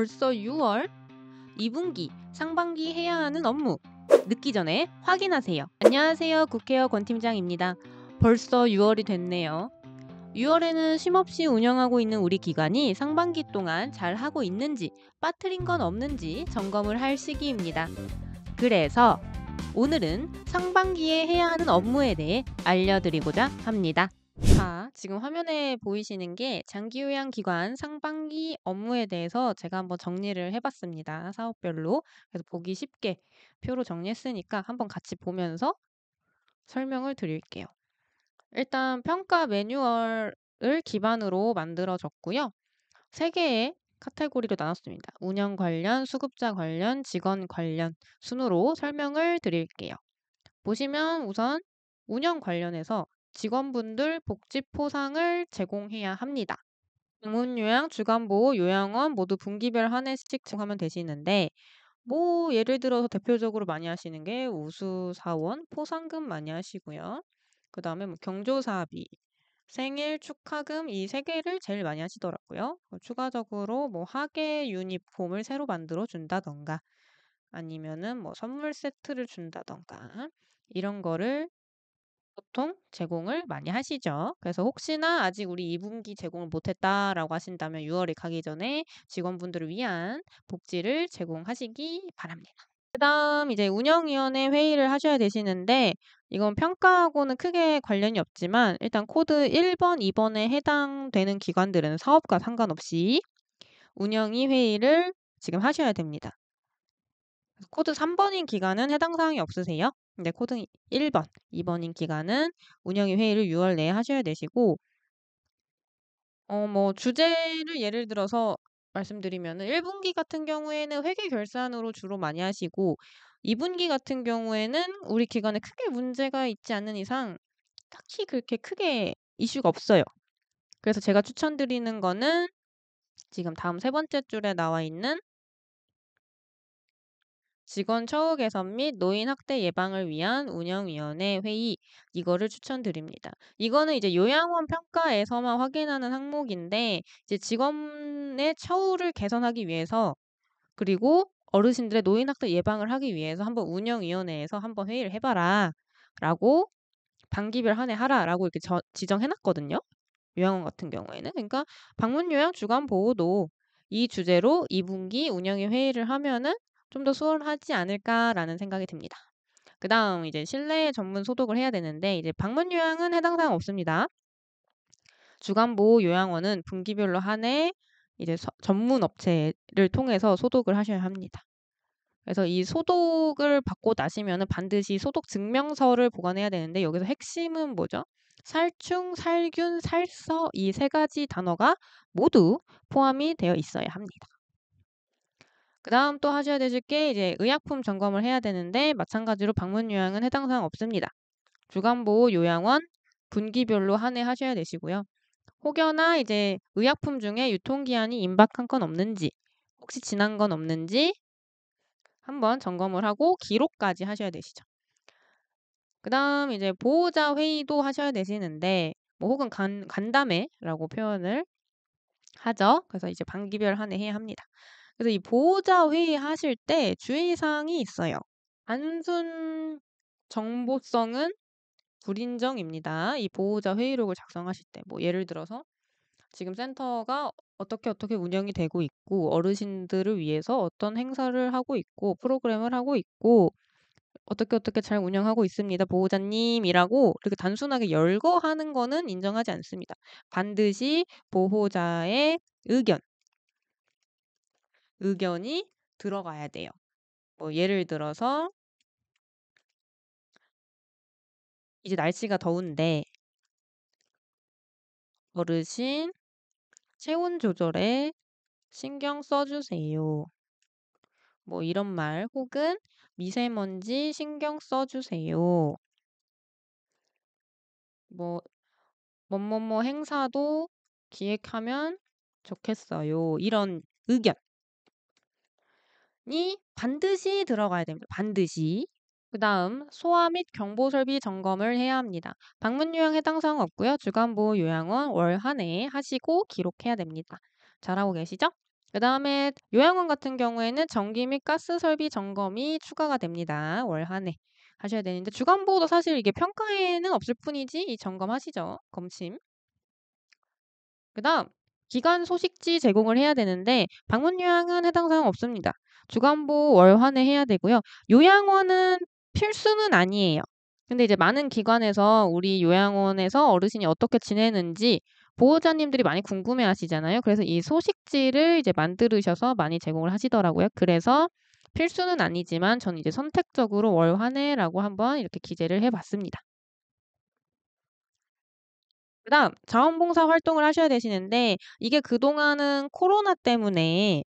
벌써 6월 2분기 상반기 해야 하는 업무 늦기 전에 확인하세요. 안녕하세요. 국회의원 권팀장입니다. 벌써 6월이 됐네요. 6월에는 쉼없이 운영하고 있는 우리 기관이 상반기 동안 잘 하고 있는지 빠뜨린 건 없는지 점검을 할 시기입니다. 그래서 오늘은 상반기에 해야 하는 업무에 대해 알려드리고자 합니다. 자, 아, 지금 화면에 보이시는 게 장기요양 기관 상반기 업무에 대해서 제가 한번 정리를 해봤습니다. 사업별로. 그래서 보기 쉽게 표로 정리했으니까 한번 같이 보면서 설명을 드릴게요. 일단 평가 매뉴얼을 기반으로 만들어졌고요. 세 개의 카테고리로 나눴습니다. 운영 관련, 수급자 관련, 직원 관련 순으로 설명을 드릴게요. 보시면 우선 운영 관련해서 직원분들 복지 포상을 제공해야 합니다. 방문요양, 주간보호, 요양원 모두 분기별 한 해씩 제공하면 되시는데 뭐 예를 들어서 대표적으로 많이 하시는 게 우수사원 포상금 많이 하시고요. 그다음에 뭐 경조사비, 생일 축하금 이 세 개를 제일 많이 하시더라고요. 뭐 추가적으로 뭐 학예 유니폼을 새로 만들어 준다던가 아니면은 뭐 선물 세트를 준다던가 이런 거를 보통 제공을 많이 하시죠. 그래서 혹시나 아직 우리 2분기 제공을 못했다라고 하신다면 6월이 가기 전에 직원분들을 위한 복지를 제공하시기 바랍니다. 그 다음 이제 운영위원회 회의를 하셔야 되시는데 이건 평가하고는 크게 관련이 없지만 일단 코드 1번, 2번에 해당되는 기관들은 사업과 상관없이 운영위 회의를 지금 하셔야 됩니다. 코드 3번인 기간은 해당 사항이 없으세요. 근데 네, 코드 1번, 2번인 기간은 운영위 회의를 6월 내에 하셔야 되시고 어뭐 주제를 예를 들어서 말씀드리면 1분기 같은 경우에는 회계 결산으로 주로 많이 하시고 2분기 같은 경우에는 우리 기관에 크게 문제가 있지 않는 이상 딱히 그렇게 크게 이슈가 없어요. 그래서 제가 추천드리는 거는 지금 다음 세 번째 줄에 나와 있는 직원 처우 개선 및 노인 학대 예방을 위한 운영위원회 회의 이거를 추천드립니다. 이거는 이제 요양원 평가에서만 확인하는 항목인데 이제 직원의 처우를 개선하기 위해서 그리고 어르신들의 노인 학대 예방을 하기 위해서 한번 운영위원회에서 한번 회의를 해봐라 라고 반기별 한 해 하라라고 이렇게 저, 지정해놨거든요. 요양원 같은 경우에는 그러니까 방문 요양 주간 보호도 이 주제로 2분기 운영위 회의를 하면은 좀더 수월하지 않을까라는 생각이 듭니다. 그 다음 이제 실내 전문 소독을 해야 되는데 이제 방문 요양은 해당 사항 없습니다. 주간 보호 요양원은 분기별로 한해 이제 서, 전문 업체를 통해서 소독을 하셔야 합니다. 그래서 이 소독을 받고 나시면 반드시 소독 증명서를 보관해야 되는데 여기서 핵심은 뭐죠? 살충, 살균, 살서 이 세 가지 단어가 모두 포함이 되어 있어야 합니다. 그다음 또 하셔야 되실 게 이제 의약품 점검을 해야 되는데 마찬가지로 방문 요양은 해당 사항 없습니다. 주간 보호 요양원 분기별로 한해 하셔야 되시고요. 혹여나 이제 의약품 중에 유통기한이 임박한 건 없는지 혹시 지난 건 없는지 한번 점검을 하고 기록까지 하셔야 되시죠. 그 다음 이제 보호자 회의도 하셔야 되시는데 뭐 혹은 간, 간담회라고 표현을 하죠. 그래서 이제 반기별 한해 해야 합니다. 그래서 이 보호자 회의 하실 때 주의사항이 있어요. 단순 정보성은 불인정입니다. 이 보호자 회의록을 작성하실 때, 뭐 예를 들어서 지금 센터가 어떻게 어떻게 운영이 되고 있고 어르신들을 위해서 어떤 행사를 하고 있고 프로그램을 하고 있고 어떻게 어떻게 잘 운영하고 있습니다 보호자님이라고 이렇게 단순하게 열거하는 거는 인정하지 않습니다. 반드시 보호자의 의견 의견이 들어가야 돼요. 뭐 예를 들어서 이제 날씨가 더운데 어르신 체온 조절에 신경 써주세요. 뭐 이런 말 혹은 미세먼지 신경 써주세요. 뭐 뭐뭐뭐 행사도 기획하면 좋겠어요. 이런 의견. 이 반드시 들어가야 됩니다. 반드시. 그 다음 소화 및 경보 설비 점검을 해야 합니다. 방문 요양 해당 사항 없고요. 주간보호 요양원 월 한 해 하시고 기록해야 됩니다. 잘하고 계시죠? 그 다음에 요양원 같은 경우에는 전기 및 가스 설비 점검이 추가가 됩니다. 월 한 해 하셔야 되는데 주간보호도 사실 이게 평가에는 없을 뿐이지 이 점검하시죠. 검침. 그 다음 기간 소식지 제공을 해야 되는데 방문 요양은 해당 사항 없습니다. 주간보 월환에 해야 되고요. 요양원은 필수는 아니에요. 근데 이제 많은 기관에서 우리 요양원에서 어르신이 어떻게 지내는지 보호자님들이 많이 궁금해 하시잖아요. 그래서 이 소식지를 이제 만들으셔서 많이 제공을 하시더라고요. 그래서 필수는 아니지만 저는 이제 선택적으로 월환해라고 한번 이렇게 기재를 해봤습니다. 그다음 자원봉사 활동을 하셔야 되시는데 이게 그동안은 코로나 때문에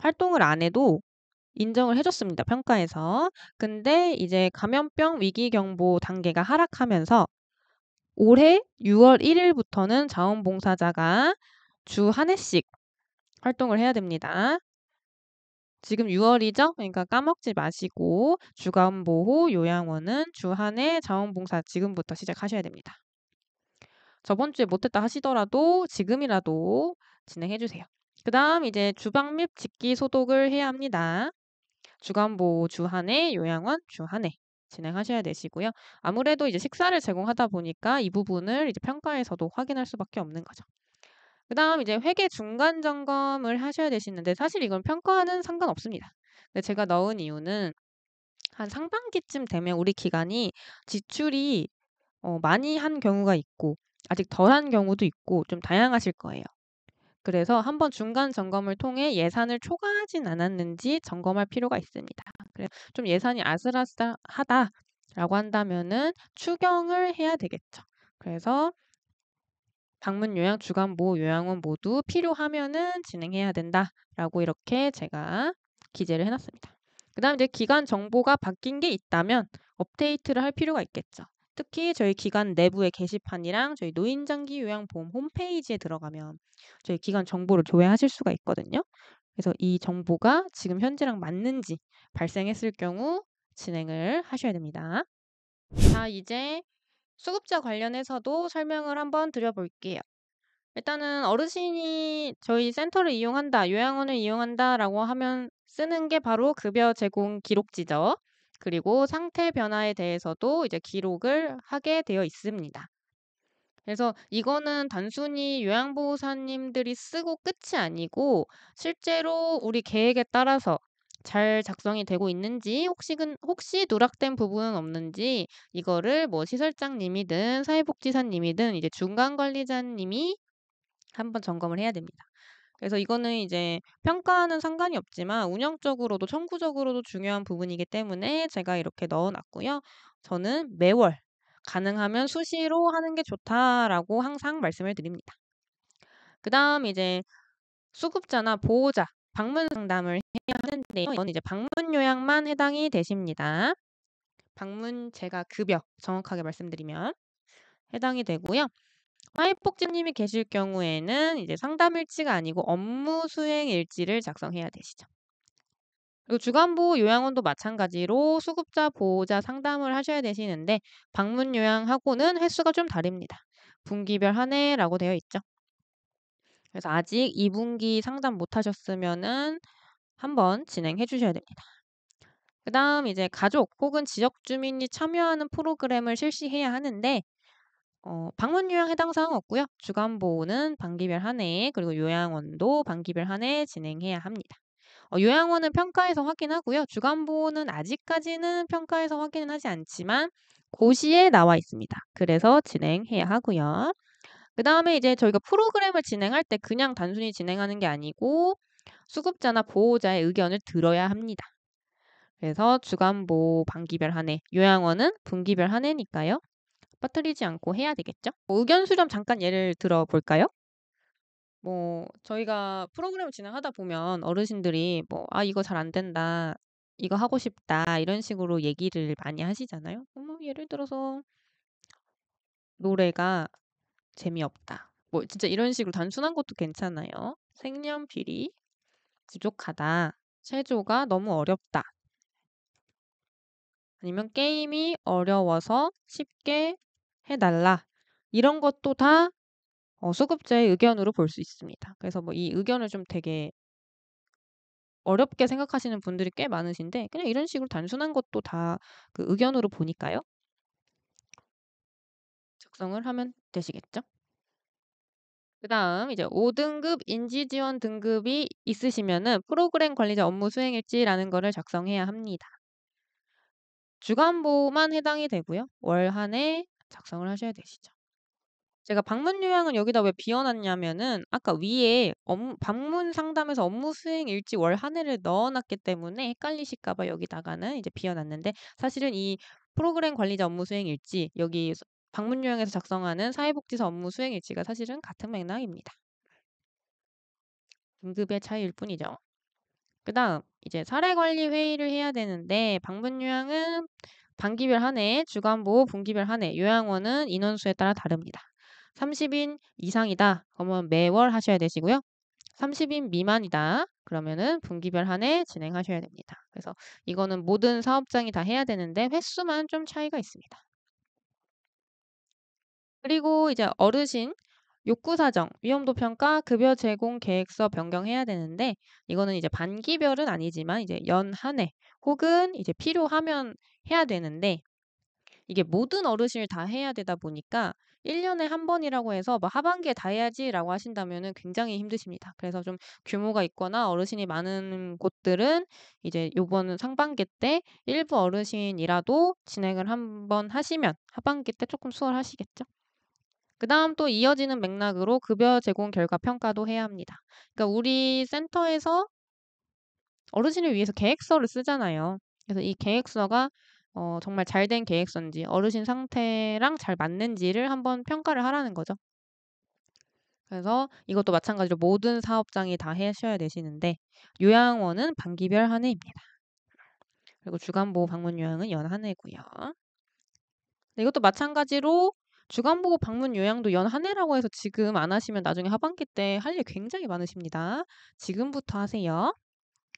활동을 안 해도 인정을 해줬습니다. 평가에서. 근데 이제 감염병 위기 경보 단계가 하락하면서 올해 6월 1일부터는 자원봉사자가 주 한 해씩 활동을 해야 됩니다. 지금 6월이죠? 그러니까 까먹지 마시고 주간보호 요양원은 주 한 해 자원봉사 지금부터 시작하셔야 됩니다. 저번 주에 못했다 하시더라도 지금이라도 진행해 주세요. 그 다음 이제 주방 및직기 소독을 해야 합니다. 주간보 주한해, 요양원 주 한 해 진행하셔야 되시고요. 아무래도 이제 식사를 제공하다 보니까 이 부분을 이제 평가에서도 확인할 수밖에 없는 거죠. 그 다음 이제 회계 중간 점검을 하셔야 되시는데 사실 이건 평가는 상관없습니다. 근데 제가 넣은 이유는 한 상반기쯤 되면 우리 기간이 지출이 어, 많이 한 경우가 있고 아직 덜한 경우도 있고 좀 다양하실 거예요. 그래서 한번 중간 점검을 통해 예산을 초과하진 않았는지 점검할 필요가 있습니다. 그래서 좀 예산이 아슬아슬하다라고 한다면은 추경을 해야 되겠죠. 그래서 방문 요양, 주간 보호 요양원 모두 필요하면은 진행해야 된다라고 이렇게 제가 기재를 해놨습니다. 그다음 이제 기간 정보가 바뀐 게 있다면 업데이트를 할 필요가 있겠죠. 특히 저희 기관 내부의 게시판이랑 저희 노인장기 요양보험 홈페이지에 들어가면 저희 기관 정보를 조회하실 수가 있거든요. 그래서 이 정보가 지금 현재랑 맞는지 발생했을 경우 진행을 하셔야 됩니다. 자, 이제 수급자 관련해서도 설명을 한번 드려볼게요. 일단은 어르신이 저희 센터를 이용한다, 요양원을 이용한다라고 하면 쓰는 게 바로 급여 제공 기록지죠. 그리고 상태 변화에 대해서도 이제 기록을 하게 되어 있습니다. 그래서 이거는 단순히 요양보호사님들이 쓰고 끝이 아니고 실제로 우리 계획에 따라서 잘 작성이 되고 있는지 혹시 혹시 누락된 부분은 없는지 이거를 뭐 시설장님이든 사회복지사님이든 이제 중간 관리자님이 한번 점검을 해야 됩니다. 그래서 이거는 이제 평가하는 상관이 없지만 운영적으로도 청구적으로도 중요한 부분이기 때문에 제가 이렇게 넣어놨고요. 저는 매월 가능하면 수시로 하는 게 좋다라고 항상 말씀을 드립니다. 그 다음 이제 수급자나 보호자 방문 상담을 해야 하는데 이건 이제 방문 요약만 해당이 되십니다. 방문 제가 급여 정확하게 말씀드리면 해당이 되고요. 화이폭지님이 계실 경우에는 이제 상담일지가 아니고 업무 수행일지를 작성해야 되시죠. 그리고 주간보호 요양원도 마찬가지로 수급자 보호자 상담을 하셔야 되시는데 방문 요양하고는 횟수가 좀 다릅니다. 분기별 한 해라고 되어 있죠. 그래서 아직 2분기 상담 못 하셨으면은 한번 진행해 주셔야 됩니다. 그 다음 이제 가족 혹은 지역 주민이 참여하는 프로그램을 실시해야 하는데 어, 방문 요양 해당 사항 없고요. 주간 보호는 반기별 한 해, 그리고 요양원도 반기별 한 해 진행해야 합니다. 어, 요양원은 평가에서 확인하고요. 주간 보호는 아직까지는 평가에서 확인은 하지 않지만 고시에 나와 있습니다. 그래서 진행해야 하고요. 그 다음에 이제 저희가 프로그램을 진행할 때 그냥 단순히 진행하는 게 아니고 수급자나 보호자의 의견을 들어야 합니다. 그래서 주간보 호 반기별 한 해, 요양원은 분기별 한 해니까요. 빠뜨리지 않고 해야 되겠죠? 뭐 의견 수렴 잠깐 예를 들어볼까요? 뭐 저희가 프로그램을 진행하다 보면 어르신들이 뭐 아 이거 잘 안 된다 이거 하고 싶다 이런 식으로 얘기를 많이 하시잖아요. 뭐 예를 들어서 노래가 재미없다. 뭐 진짜 이런 식으로 단순한 것도 괜찮아요. 색연필이 부족하다. 체조가 너무 어렵다. 아니면 게임이 어려워서 쉽게 해달라. 이런 것도 다 어, 수급자의 의견으로 볼 수 있습니다. 그래서 뭐 이 의견을 좀 되게 어렵게 생각하시는 분들이 꽤 많으신데 그냥 이런 식으로 단순한 것도 다 그 의견으로 보니까요. 작성을 하면 되시겠죠? 그 다음 이제 5등급 인지지원 등급이 있으시면은 프로그램 관리자 업무 수행일지라는 거를 작성해야 합니다. 주간보만 해당이 되고요. 월한해 작성을 하셔야 되시죠. 제가 방문 요양은 여기다 왜 비워놨냐면은 아까 위에 업무, 방문 상담에서 업무 수행 일지 월 한 해를 넣어놨기 때문에 헷갈리실까봐 여기다가는 이제 비워놨는데 사실은 이 프로그램 관리자 업무 수행 일지 여기 방문 요양에서 작성하는 사회복지사 업무 수행 일지가 사실은 같은 맥락입니다. 등급의 차이일 뿐이죠. 그 다음 이제 사례관리 회의를 해야 되는데 방문 요양은 반기별 한 해, 주간보, 호 분기별 한 해, 요양원은 인원수에 따라 다릅니다. 30인 이상이다. 그러면 매월 하셔야 되시고요. 30인 미만이다. 그러면은 분기별 한 해 진행하셔야 됩니다. 그래서 이거는 모든 사업장이 다 해야 되는데 횟수만 좀 차이가 있습니다. 그리고 이제 어르신 욕구 사정, 위험도 평가, 급여 제공 계획서 변경해야 되는데 이거는 이제 반기별은 아니지만 이제 연 한 해 혹은 이제 필요하면 해야 되는데 이게 모든 어르신을 다 해야 되다 보니까 1년에 한 번이라고 해서 뭐 하반기에 다 해야지라고 하신다면은 굉장히 힘드십니다. 그래서 좀 규모가 있거나 어르신이 많은 곳들은 이제 요번 상반기 때 일부 어르신이라도 진행을 한 번 하시면 하반기 때 조금 수월하시겠죠? 그 다음 또 이어지는 맥락으로 급여 제공 결과 평가도 해야 합니다. 그러니까 우리 센터에서 어르신을 위해서 계획서를 쓰잖아요. 그래서 이 계획서가 어, 정말 잘 된 계획서인지 어르신 상태랑 잘 맞는지를 한번 평가를 하라는 거죠. 그래서 이것도 마찬가지로 모든 사업장이 다 하셔야 되시는데 요양원은 반기별 한 해입니다. 그리고 주간보호 방문 요양은 연한 해고요. 이것도 마찬가지로 주간보고 방문 요양도 연 한 해라고 해서 지금 안 하시면 나중에 하반기 때 할 일 굉장히 많으십니다. 지금부터 하세요.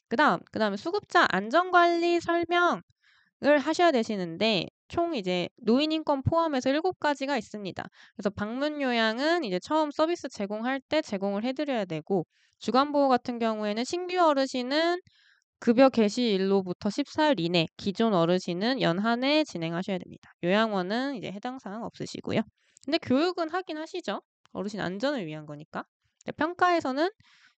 그다음 그다음에 수급자 안전관리 설명을 하셔야 되시는데 총 이제 노인인권 포함해서 일곱 가지가 있습니다. 그래서 방문 요양은 이제 처음 서비스 제공할 때 제공을 해드려야 되고 주간보호 같은 경우에는 신규 어르신은 급여 개시일로부터 14일 이내 기존 어르신은 연 한 해 진행하셔야 됩니다. 요양원은 이제 해당 사항 없으시고요. 근데 교육은 하긴 하시죠. 어르신 안전을 위한 거니까. 평가에서는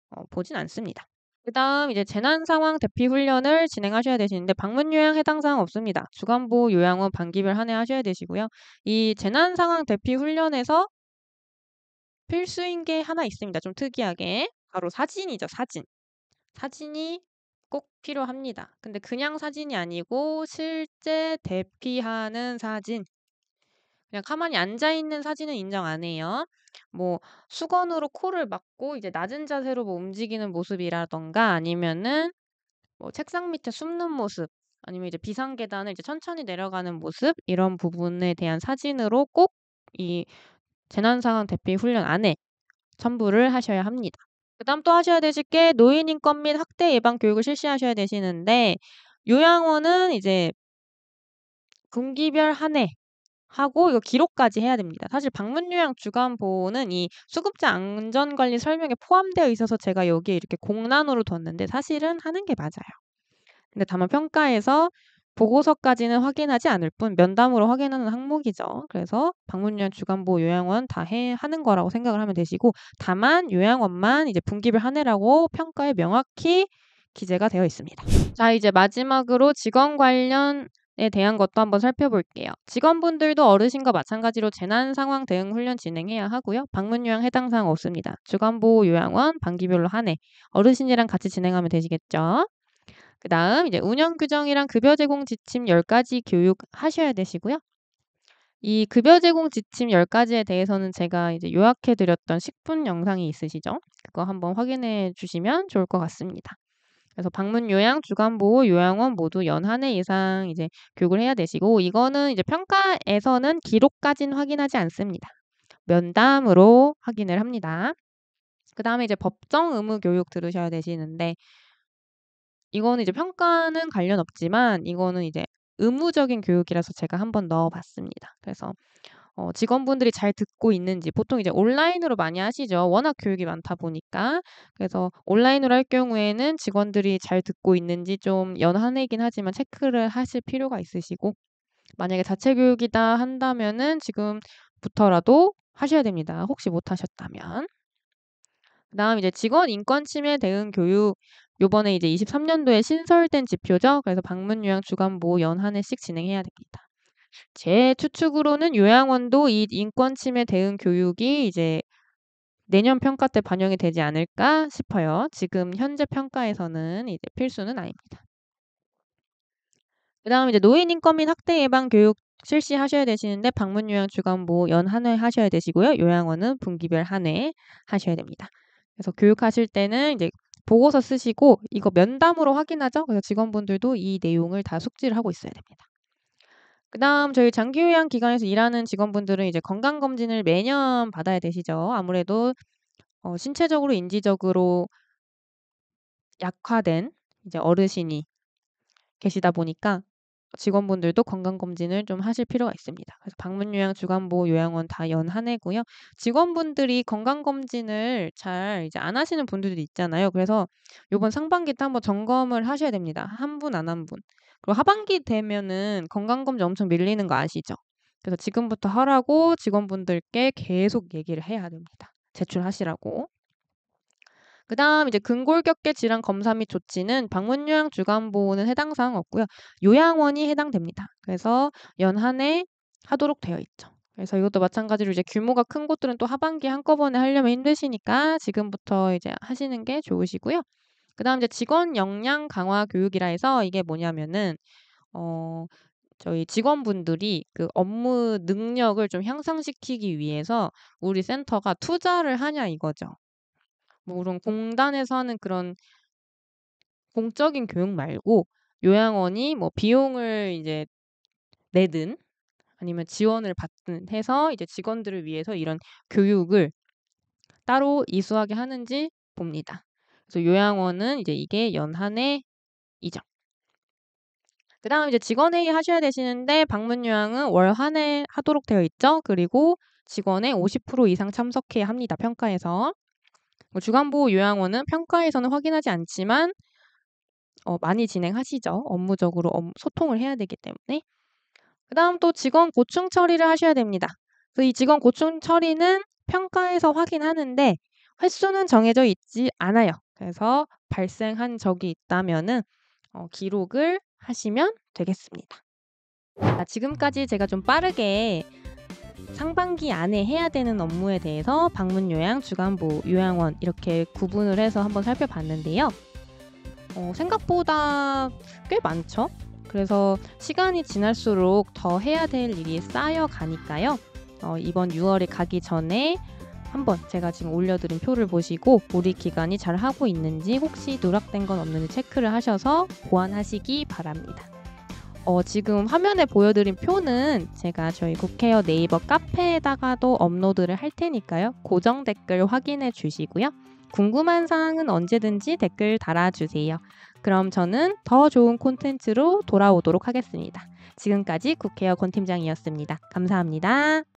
어, 보진 않습니다. 그 다음 이제 재난상황 대피 훈련을 진행하셔야 되시는데 방문 요양 해당 사항 없습니다. 주간보 요양원 반기별 한해 하셔야 되시고요. 이 재난상황 대피 훈련에서 필수인 게 하나 있습니다. 좀 특이하게 바로 사진이죠. 사진. 사진이 꼭 필요합니다. 근데 그냥 사진이 아니고 실제 대피하는 사진. 그냥 가만히 앉아 있는 사진은 인정 안 해요. 뭐 수건으로 코를 막고 이제 낮은 자세로 뭐 움직이는 모습이라던가 아니면은 뭐 책상 밑에 숨는 모습 아니면 이제 비상 계단을 이제 천천히 내려가는 모습 이런 부분에 대한 사진으로 꼭 이 재난 상황 대피 훈련 안에 첨부를 하셔야 합니다. 그다음 또 하셔야 되실 게 노인 인권 및 학대 예방 교육을 실시하셔야 되시는데 요양원은 이제 분기별 한 해 하고 이거 기록까지 해야 됩니다. 사실 방문 요양 주간 보호는 이 수급자 안전 관리 설명에 포함되어 있어서 제가 여기에 이렇게 공란으로 뒀는데 사실은 하는 게 맞아요. 근데 다만 평가에서 보고서까지는 확인하지 않을 뿐 면담으로 확인하는 항목이죠. 그래서 방문요양, 주간보, 요양원 다 해, 하는 거라고 생각을 하면 되시고 다만 요양원만 이제 분기별 한 해라고 평가에 명확히 기재가 되어 있습니다. 자, 이제 마지막으로 직원 관련 에 대한 것도 한번 살펴볼게요. 직원분들도 어르신과 마찬가지로 재난 상황 대응 훈련 진행해야 하고요. 방문 요양 해당 사항 없습니다. 주간보호 요양원 반기별로 한해 어르신이랑 같이 진행하면 되시겠죠. 그 다음 이제 운영 규정이랑 급여 제공 지침 10가지 교육하셔야 되시고요. 이 급여 제공 지침 10가지에 대해서는 제가 이제 요약해 드렸던 식0분 영상이 있으시죠? 그거 한번 확인해 주시면 좋을 것 같습니다. 그래서 방문 요양, 주간 보호, 요양원 모두 연 한 해 이상 이제 교육을 해야 되시고 이거는 이제 평가에서는 기록까지는 확인하지 않습니다. 면담으로 확인을 합니다. 그 다음에 이제 법정 의무 교육 들으셔야 되시는데 이거는 이제 평가는 관련 없지만 이거는 이제 의무적인 교육이라서 제가 한번 넣어봤습니다. 그래서 어, 직원분들이 잘 듣고 있는지 보통 이제 온라인으로 많이 하시죠. 워낙 교육이 많다 보니까 그래서 온라인으로 할 경우에는 직원들이 잘 듣고 있는지 좀 연한이긴 하지만 체크를 하실 필요가 있으시고 만약에 자체 교육이다 한다면은 지금부터라도 하셔야 됩니다. 혹시 못 하셨다면. 그다음 이제 직원 인권 침해 대응 교육 요번에 이제 23년도에 신설된 지표죠. 그래서 방문 요양 주간보 연 한 해씩 진행해야 됩니다. 제 추측으로는 요양원도 이 인권 침해 대응 교육이 이제 내년 평가 때 반영이 되지 않을까 싶어요. 지금 현재 평가에서는 이제 필수는 아닙니다. 그다음 이제 노인 인권 및 학대 예방 교육 실시하셔야 되시는데 방문 요양 주간보 연한회 하셔야 되시고요. 요양원은 분기별 한회 하셔야 됩니다. 그래서 교육하실 때는 이제 보고서 쓰시고 이거 면담으로 확인하죠. 그래서 직원분들도 이 내용을 다 숙지를 하고 있어야 됩니다. 그 다음 저희 장기요양 기관에서 일하는 직원분들은 이제 건강검진을 매년 받아야 되시죠. 아무래도 어, 신체적으로 인지적으로 약화된 이제 어르신이 계시다 보니까 직원분들도 건강검진을 좀 하실 필요가 있습니다. 그래서 방문요양, 주간보호, 요양원 다 연 한 해고요. 직원분들이 건강검진을 잘 이제 안 하시는 분들도 있잖아요. 그래서 요번 상반기 때 한번 점검을 하셔야 됩니다. 한 분, 안 한 분. 그리고 하반기 되면은 건강검진 엄청 밀리는 거 아시죠? 그래서 지금부터 하라고 직원분들께 계속 얘기를 해야 됩니다. 제출하시라고. 그 다음 이제 근골격계 질환 검사 및 조치는 방문 요양 주간 보호는 해당 사항 없고요. 요양원이 해당됩니다. 그래서 연한에 하도록 되어 있죠. 그래서 이것도 마찬가지로 이제 규모가 큰 곳들은 또 하반기 한꺼번에 하려면 힘드시니까 지금부터 이제 하시는 게 좋으시고요. 그 다음 이제 직원 역량 강화 교육이라 해서 이게 뭐냐면은, 어, 저희 직원분들이 그 업무 능력을 좀 향상시키기 위해서 우리 센터가 투자를 하냐 이거죠. 뭐 그런 공단에서 하는 그런 공적인 교육 말고 요양원이 뭐 비용을 이제 내든 아니면 지원을 받든 해서 이제 직원들을 위해서 이런 교육을 따로 이수하게 하는지 봅니다. 그래서 요양원은 이제 이게 연 한해 이정. 그 다음 이제 직원회의 하셔야 되시는데 방문 요양은 월 한 해 하도록 되어 있죠. 그리고 직원의 50% 이상 참석해야 합니다. 평가에서. 뭐 주간보호 요양원은 평가에서는 확인하지 않지만 어, 많이 진행하시죠. 업무적으로 소통을 해야 되기 때문에. 그 다음 또 직원 고충 처리를 하셔야 됩니다. 그이 직원 고충 처리는 평가에서 확인하는데 횟수는 정해져 있지 않아요. 그래서 발생한 적이 있다면 어, 기록을 하시면 되겠습니다. 자, 아, 지금까지 제가 좀 빠르게 상반기 안에 해야 되는 업무에 대해서 방문 요양, 주간보, 요양원 이렇게 구분을 해서 한번 살펴봤는데요. 어, 생각보다 꽤 많죠? 그래서 시간이 지날수록 더 해야 될 일이 쌓여가니까요. 어, 이번 6월에 가기 전에 한번 제가 지금 올려드린 표를 보시고 우리 기간이 잘 하고 있는지 혹시 누락된 건 없는지 체크를 하셔서 보완하시기 바랍니다. 어, 지금 화면에 보여드린 표는 제가 저희 국회어 네이버 카페에다가도 업로드를 할 테니까요. 고정 댓글 확인해 주시고요. 궁금한 사항은 언제든지 댓글 달아주세요. 그럼 저는 더 좋은 콘텐츠로 돌아오도록 하겠습니다. 지금까지 국회의 권팀장이었습니다. 감사합니다.